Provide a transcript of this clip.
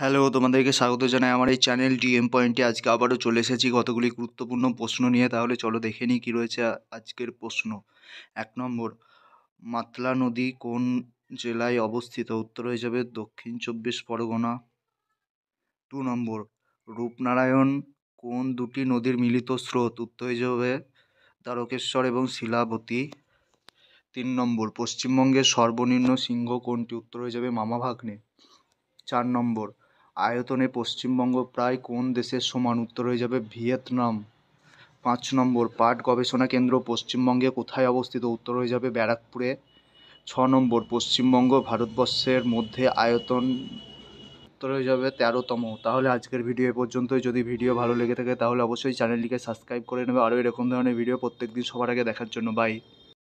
hello তোমাদেরকে স্বাগত জানাই আমার এই চ্যানেল ডিএম পয়েন্টে আজকে আবারও চলে এসেছি কতগুলি গুরুত্বপূর্ণ প্রশ্ন নিয়ে তাহলে চলো দেখে নিই কী রয়েছে আজকের প্রশ্ন এক নম্বর মাতলা নদী কোন জেলায় অবস্থিত উত্তর হয়ে যাবে দক্ষিণ চব্বিশ পরগনা দু নম্বর রূপনারায়ণ কোন দুটি নদীর মিলিত স্রোত উত্তর হয়ে যাবে দ্বারকেশ্বর এবং শিলাবতী তিন নম্বর পশ্চিমবঙ্গের সর্বনিম্ন সিংহ কোনটি উত্তর হয়ে যাবে মামা ভাগ্নে চার নম্বর আয়তনে পশ্চিমবঙ্গ প্রায় কোন দেশের সমান উত্তর হয়ে যাবে ভিয়েতনাম পাঁচ নম্বর পাট গবেষণা কেন্দ্র পশ্চিমবঙ্গে কোথায় অবস্থিত উত্তর হয়ে যাবে ব্যারাকপুরে ছ নম্বর পশ্চিমবঙ্গ ভারতবর্ষের মধ্যে আয়তন উত্তর হয়ে যাবে তেরোতম তাহলে আজকের ভিডিও এ পর্যন্তই যদি ভিডিও ভালো লেগে থাকে তাহলে অবশ্যই চ্যানেলটিকে সাবস্ক্রাইব করে নেবে আরও এরকম ধরনের ভিডিও প্রত্যেকদিন সবার আগে দেখার জন্য বাই